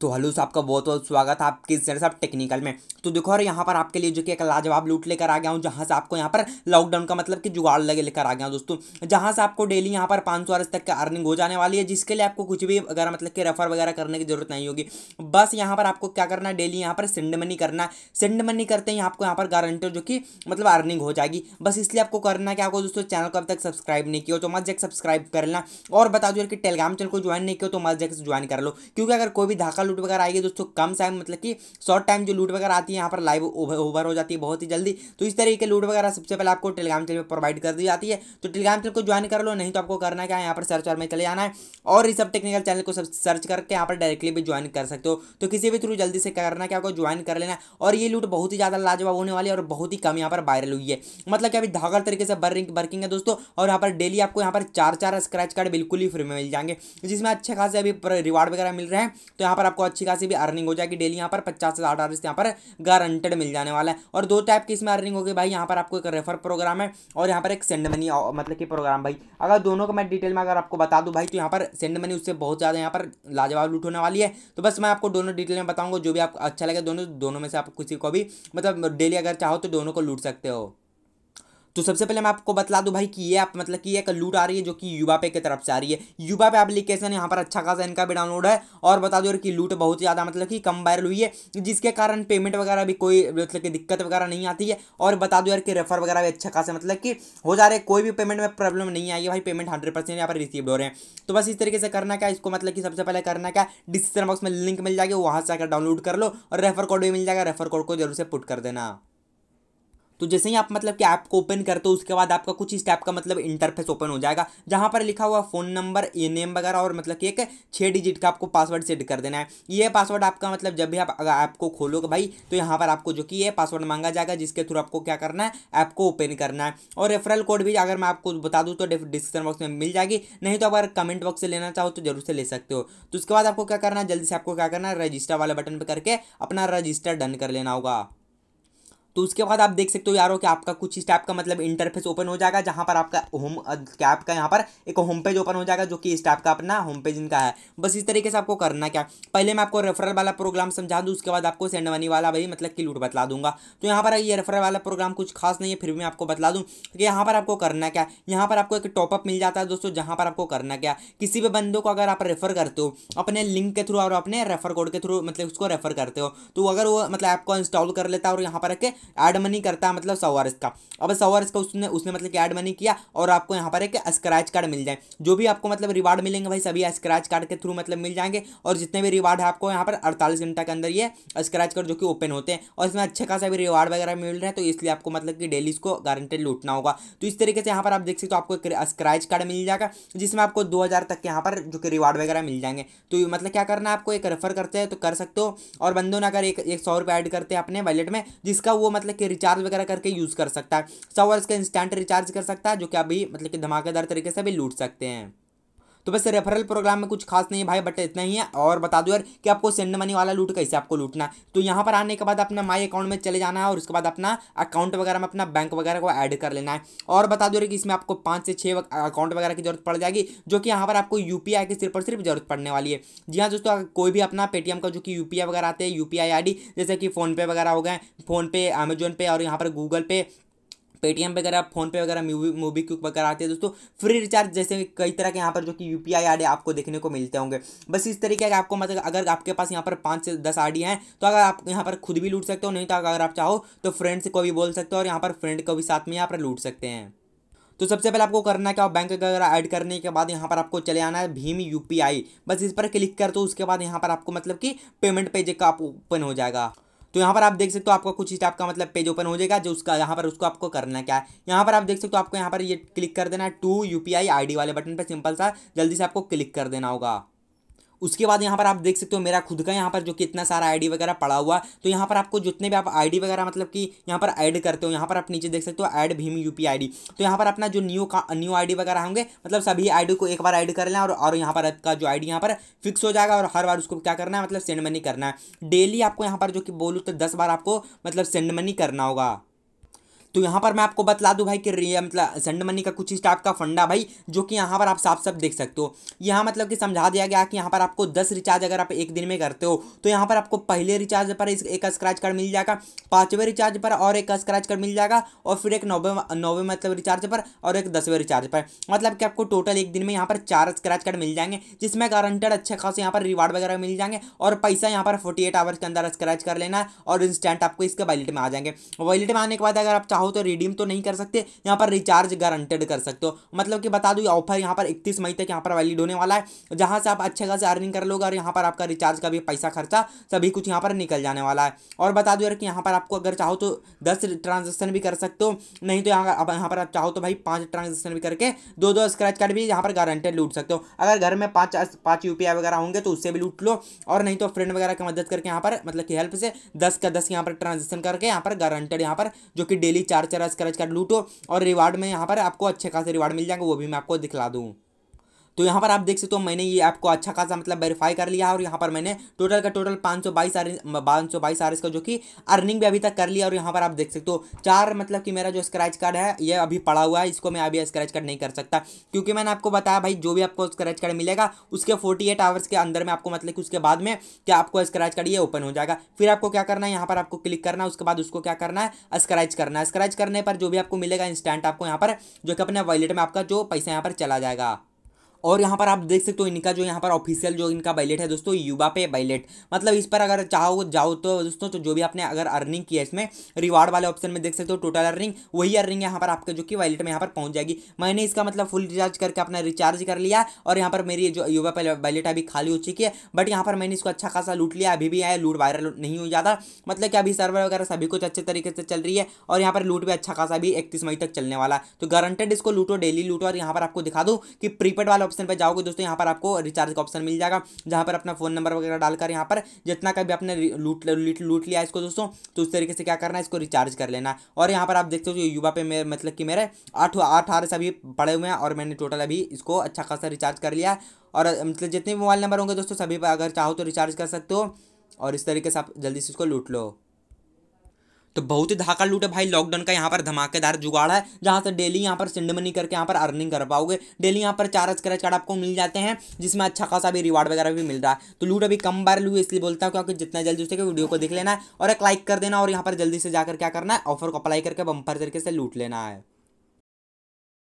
तो हेलो साहब आपका बहुत बहुत स्वागत है आपके सर साहब टेक्निकल में तो देखो यार यहाँ पर आपके लिए जो कि एक लाजवाब लूट लेकर आ गया हूँ जहाँ से आपको यहाँ पर लॉकडाउन का मतलब कि जुगाड़ लगे लेकर आ गया हूँ दोस्तों जहाँ से आपको डेली यहाँ पर पाँच सौ तक की अर्निंग हो जाने वाली है जिसके लिए आपको कुछ भी अगर मतलब कि रेफर वगैरह करने की जरूरत नहीं होगी बस यहाँ पर आपको क्या करना है डेली यहाँ पर सेंड मनी करना है सेंड मनी करते ही आपको यहाँ पर गारंटर जो कि मतलब अर्निंग हो जाएगी बस इसलिए आपको करना कि आपको दोस्तों चैनल को अब तक सब्सक्राइब नहीं किया तो मत जैक सब्सक्राइब कर लेना और बता दो कि टेलीग्राम चैनल को ज्वाइन नहीं किया तो मत जैक ज्वाइन कर लो क्योंकि अगर कोई भी धाका लूट वगैरह आएगी दोस्तों कम टाइम मतलब कि शॉर्ट टाइम जो लूट वगैरह आती है यहाँ पर लाइव ओवर हो जाती है बहुत ही जल्दी तो इस तरीके लूट वगैरह सबसे पहले आपको टेलीग्राम चैनल पर प्रोवाइड कर दी जाती है तो टेलीग्राम चैनल को ज्वाइन कर लो नहीं तो आपको करना क्या है यहाँ पर सर्च और में चले जाना है और इस सब टेक्निकल चैनल को सर्च करके यहाँ पर डायरेक्टली भी ज्वाइन कर सकते हो तो किसी भी थ्रू जल्दी से करना क्या आपको ज्वाइन कर लेना और ये लूट बहुत ही ज़्यादा लाजवाब होने वाली है और बहुत ही कम यहाँ पर वायरल हुई है मतलब कि अभी धागर तरीके से बर्किंग वर्किंग है दोस्तों और यहाँ पर डेली आपको यहाँ पर चार चार स्क्रैच कार्ड बिल्कुल ही फ्री में मिल जाएंगे जिसमें अच्छे खासे अभी रिवार्ड वगैरह मिल रहे हैं तो यहाँ पर आप आपको अच्छी खासी भी अर्निंग हो जाएगी डेली यहाँ पर पचास से साठ आर्टिस्ट यहाँ पर गारंटेड मिल जाने वाला है और दो टाइप की इसमें अर्निंग होगी भाई यहाँ पर आपको एक रेफर प्रोग्राम है और यहाँ पर एक सेंड मनी मतलब कि प्रोग्राम भाई अगर दोनों का मैं डिटेल में अगर आपको बता दूँ भाई तो यहाँ पर सेंड मनी उससे बहुत ज़्यादा यहाँ पर लाजवाब लूट होने वाली है तो बस मैं आपको दोनों डिटेल में बताऊँगा जो भी आपको अच्छा लगे दोनों दोनों में से आप किसी को भी मतलब डेली अगर चाहो तो दोनों को लूट सकते हो तो सबसे पहले मैं आपको बतला दूँ भाई कि ये आप मतलब कि एक लूट आ रही है जो कि युवा पे की तरफ से आ रही है युवा पे एप्लीकेशन यहाँ पर अच्छा खासा इनका भी डाउनलोड है और बता दो कि लूट बहुत ज़्यादा मतलब कि कम वायरल हुई है जिसके कारण पेमेंट वगैरह भी कोई मतलब कि दिक्कत वगैरह नहीं आती है और बता दो यार कि रेफर वगैरह भी अच्छा खासा मतलब कि हो जा रहे कोई भी पेमेंट में प्रॉब्लम नहीं आई है भाई पेमेंट हंड्रेड परसेंट यहाँ पर रिसीव हो रहे हैं तो बस इस तरीके से करना क्या इसको मतलब कि सबसे पहले करना क्या डिस्क्रिप्शन बॉक्स में लिंक मिल जाएगी वहाँ से आकर डाउनलोड कर लो और रेफर कोड भी मिल जाएगा रेफर कोड को जरूर से पुट कर देना तो जैसे ही आप मतलब कि ऐप को ओपन करते हो उसके बाद आपका कुछ इस टाइप का मतलब इंटरफेस ओपन हो जाएगा जहाँ पर लिखा हुआ फ़ोन नंबर ए नेम वगैरह और मतलब कि एक छः डिजिट का आपको पासवर्ड सेट कर देना है ये पासवर्ड आपका मतलब जब भी आप ऐप को खोलोगे भाई तो यहाँ पर आपको जो कि ये पासवर्ड मांगा जाएगा जिसके थ्रू आपको क्या करना है ऐप को ओपन करना है और रेफरल कोड भी अगर मैं आपको बता दूँ तो डिस्क्रिप्शन बॉक्स में मिल जाएगी नहीं तो अगर कमेंट बॉक्स से लेना चाहो तो जरूर से ले सकते हो तो उसके बाद आपको क्या करना है जल्दी से आपको क्या करना है रजिस्टर वाले बटन पर करके अपना रजिस्टर डन कर लेना होगा तो उसके बाद आप देख सकते हो यारो कि आपका कुछ इस टाइप का मतलब इंटरफेस ओपन हो जाएगा जहाँ पर आपका होम क्या आपका यहाँ पर एक होम पेज ओपन हो जाएगा जो कि इस टाइप का अपना होम पेज इनका है बस इस तरीके से आपको करना क्या पहले मैं आपको रेफरल वाला प्रोग्राम समझा दूँ उसके बाद आपको सेंड मनी वाला भाई मतलब कि लूट बतला दूंगा तो यहाँ पर ये रेफरल वाला प्रोग्राम कुछ खास नहीं है फिर भी मैं आपको बता दूँ कि यहाँ पर आपको करना क्या यहाँ पर आपको एक टॉपअप मिल जाता है दोस्तों जहाँ पर आपको करना क्या किसी भी बंदों को अगर आप रेफर करते हो अपने लिंक के थ्रू और अपने रेफर कोड के थ्रू मतलब उसको रेफर करते हो तो अगर वो मतलब ऐप इंस्टॉल कर लेता है और यहाँ पर रखे एड मनी करता है मतलब सवारस का अब सवारस का उसने उसने मतलब कि एड मनी किया और आपको यहाँ पर एक स्क्रैच कार्ड मिल जाए जो भी आपको मतलब रिवार्ड मिलेंगे भाई सभी स्क्रैच कार्ड के थ्रू मतलब मिल जाएंगे और जितने भी रिवार्ड है आपको यहाँ पर अड़तालीस घंटा के अंदर ये स्क्रैच कार्ड जो कि ओपन होते हैं और इसमें अच्छे खासा भी रिवार्ड वगैरह मिल रहे हैं तो इसलिए आपको मतलब कि डेली इसको गारंटेड लूटना होगा तो इस तरीके से यहाँ पर आप देख सकते हो आपको स्क्रैच कार्ड मिल जाएगा जिसमें आपको दो तक के यहाँ पर जो कि रिवार्ड वगैरह मिल जाएंगे तो मतलब क्या करना है आपको एक रेफर करते हैं तो कर सकते हो और बंदों ने अगर एक एक सौ रुपये ऐड करते हैं अपने वैलेट में जिसका वो मतलब कि रिचार्ज वगैरह करके यूज़ कर सकता है सौ वर्ष का इंस्टेंट रिचार्ज कर सकता है जो कि अभी मतलब कि धमाकेदार तरीके से भी लूट सकते हैं तो वैसे रेफरल प्रोग्राम में कुछ खास नहीं है भाई बट इतना ही है और बता दो यार कि आपको सेंड मनी वाला लूट कैसे आपको लूटना है तो यहाँ पर आने के बाद अपना माई अकाउंट में चले जाना है और उसके बाद अपना अकाउंट वगैरह में अपना बैंक वगैरह को ऐड कर लेना है और बता दो कि इसमें आपको पाँच से छः अकाउंट वगैरह की जरूरत पड़ जाएगी जो कि यहाँ पर आपको यू की सिर्फ और सिर्फ जरूरत पड़ने वाली है जी हाँ दोस्तों कोई भी अपना पेटीएम का जो कि यू वगैरह आते हैं यू पी जैसे कि फ़ोनपे वगैरह हो गए फ़ोनपे अमेजोन पे और यहाँ पर गूगल पे पेटीएम वगैरह पे फोन पे वगैरह मूवी मूवी क्विक वगैरह आते हैं दोस्तों फ्री रिचार्ज जैसे कई तरह के यहाँ पर जो कि यू पी आई आर आपको देखने को मिलते होंगे बस इस तरीके का आपको मतलब अगर आपके पास यहाँ पर पाँच से दस आर हैं तो अगर आप यहाँ पर खुद भी लूट सकते हो नहीं तो अगर आप चाहो तो फ्रेंड्स को भी बोल सकते हो और यहाँ पर फ्रेंड को भी साथ में यहाँ पर लूट सकते हैं तो सबसे पहले आपको करना क्या बैंक वगैरह ऐड करने के बाद यहाँ पर आपको चले आना है भीम आई बस इस पर क्लिक कर दो तो उसके बाद यहाँ पर आपको मतलब कि पेमेंट पेज का आप ओपन हो जाएगा तो यहाँ पर आप देख सकते हो आपका कुछ स्टाफ का मतलब पेज ओपन हो जाएगा जो उसका यहाँ पर उसको आपको करना क्या है यहाँ पर आप देख सकते हो आपको यहाँ पर ये क्लिक कर देना है टू यू पी वाले बटन पर सिंपल सा जल्दी से आपको क्लिक कर देना होगा उसके बाद यहाँ पर आप देख सकते हो मेरा खुद का यहाँ पर जो कि इतना सारा आईडी वगैरह पड़ा हुआ तो यहाँ पर आपको जितने भी आप आईडी वगैरह मतलब कि यहाँ पर ऐड करते हो यहाँ पर आप नीचे देख सकते हो ऐड भीम यू पी तो यहाँ पर अपना जो न्यू का न्यू आई वगैरह होंगे मतलब सभी आई को एक बार ऐड कर लें और, और यहाँ पर आपका जो आई यहाँ पर फिक्स हो जाएगा और हर बार उसको क्या करना है मतलब सेंड मनी करना है डेली आपको यहाँ पर जो कि बोलूँ तो दस बार आपको मतलब सेंड मनी करना होगा तो यहाँ पर मैं आपको बतला दूँ भाई कि मतलब सेंड मनी का कुछ इस टाइप का फंडा भाई जो कि यहाँ पर आप साफ साफ देख सकते हो यहाँ मतलब कि समझा दिया गया कि यहाँ पर आपको दस रिचार्ज अगर आप एक दिन में करते हो तो यहाँ पर आपको पहले रिचार्ज पर एक स्क्रैच कार्ड मिल जाएगा पाँचवें रिचार्ज पर और एक स्क्रैच कार्ड मिल जाएगा और फिर एक नौवे नौवे मतलब रिचार्ज पर और एक दसवें रिचार्ज पर मतलब कि आपको टोटल एक दिन में यहाँ पर चार स्क्रैच कार्ड मिल जाएंगे जिसमें गारंटेड अच्छे खासे यहाँ पर रिवार्ड वगैरह मिल जाएंगे और पैसा यहाँ पर फोर्टी एट आवर्स के अंदर स्क्रैच कर लेना है और इंस्टेंट आपको इसके वॉलेट में आ जाएंगे वॉलेट में आने के बाद अगर आप चाहो तो रिडीम तो नहीं कर सकते यहाँ पर रिचार्ज गारंटेड कर सकते हो मतलब कि बता दूँ ऑफर यहाँ पर इकतीस मई तक यहाँ पर वैलिड होने वाला है जहाँ से आप अच्छे खास अर्निंग कर लोगे और यहाँ पर आपका रिचार्ज का भी पैसा खर्चा सभी कुछ यहाँ पर निकल जाने वाला है और बता दूँ यार कि यहाँ पर आपको अगर चाहो तो दस ट्रांजेक्शन भी कर सकते हो नहीं तो यहाँ यहाँ पर आप चाहो तो भाई पाँच ट्रांजेक्शन भी करके दो दो स्क्रैच कार्ड भी यहाँ पर गारंटेड लूट सकते हो अगर घर में पाँच पाँच यू वगैरह होंगे तो उससे भी लूट लो और नहीं तो फ्रेंड वगैरह की मदद करके यहाँ पर मतलब कि हेल्प से दस का दस यहाँ पर ट्रांजेक्शन करके यहाँ पर गारंटेड यहाँ पर जो कि डेली चार चार स्क्रैच कार्ड लूटो और रिवार्ड में यहाँ पर आपको अच्छे खासे रिवार्ड मिल जाएंगे वो भी मैं आपको दिखला दूँ तो यहाँ पर आप देख सकते हो मैंने ये आपको अच्छा खासा मतलब वेरीफाई कर लिया और यहाँ पर मैंने टोटल का टोटल पाँच सौ बाईस पाँच सौ बाईस का जो कि अर्निंग भी अभी तक कर लिया और यहाँ पर आप देख सकते हो चार मतलब कि मेरा जो स्क्रैच कार्ड है ये अभी पड़ा हुआ है इसको मैं अभी स्क्रैच कार्ड नहीं कर सकता क्योंकि मैंने आपको बताया भाई जो भी आपको स्क्रैच कार्ड मिलेगा उसके फोर्टी एट आवर्स के अंदर में आपको मतलब कि उसके बाद में क्या आपको स्क्रैच कार्ड ये ओपन हो जाएगा फिर आपको क्या करना है यहाँ पर आपको क्लिक करना है उसके बाद उसको क्या करना है स्क्रैच करना है स्क्रैच करने पर जो भी आपको मिलेगा इंस्टेंट आपको यहाँ पर जो कि अपने वॉलेट में आपका जो पैसा यहाँ पर चला जाएगा और यहाँ पर आप देख सकते हो इनका जो यहाँ पर ऑफिशियल जो इनका बैलेट है दोस्तों युवा पे बैलेट मतलब इस पर अगर चाहो जाओ तो दोस्तों तो जो भी आपने अगर अर्निंग किया इसमें रिवार्ड वाले ऑप्शन में देख सकते हो टोटल अर्निंग वही अर्निंग यहाँ पर आपके जो कि वैलेट में यहाँ पर पहुँच जाएगी मैंने इसका मतलब फुल रिचार्ज करके अपना रिचार्ज कर लिया और यहाँ पर मेरी जो युवा पे वैलेट अभी खाली हो चुकी है बट यहाँ पर मैंने इसको अच्छा खासा लूट लिया अभी भी आया लूट वायरल नहीं हुई ज़्यादा मतलब कि अभी सर्वर वगैरह सभी कुछ अच्छे तरीके से चल रही है और यहाँ पर लूट भी अच्छा खासा अभी इकतीस मई तक चलने वाला तो गारंटेड इसको लूटो डेली लूटो और यहाँ पर आपको दिखा दूँ कि प्रीपेड वाला ऑप्शन पर जाओगे दोस्तों यहाँ पर आपको रिचार्ज का ऑप्शन मिल जाएगा जहाँ पर अपना फोन नंबर वगैरह डालकर यहाँ पर जितना का भी आपने लूट लूट लिया इसको दोस्तों तो उस तरीके से क्या करना है इसको रिचार्ज कर लेना और यहाँ पर आप देखते हो युवा पे मेरे मतलब कि मेरे आठ आठ आर सभी पड़े हुए हैं और मैंने टोटल अभी इसको अच्छा खासा रिचार्ज कर लिया और मतलब जितने भी मोबाइल नंबर होंगे दोस्तों सभी पर अगर चाहो तो रिचार्ज कर सकते हो और इस तरीके से आप जल्दी से इसको लूट लो तो बहुत ही धाका लूट है भाई लॉकडाउन का यहाँ पर धमाकेदार जुगाड़ है जहाँ से डेली यहाँ पर सिंड मनी करके यहाँ पर अर्निंग कर पाओगे डेली यहाँ पर चार स्क्रैच कार्ड आपको मिल जाते हैं जिसमें अच्छा खासा भी रिवार्ड वगैरह भी मिल रहा है तो लूट अभी कम बार लू इसलिए बोलता हूँ क्योंकि जितना जल्दी उसके वीडियो को देख लेना है और एक लाइक कर देना और यहाँ पर जल्दी से जाकर क्या करना है ऑफर को अप्लाई करके बम्पर तरीके से लूट लेना है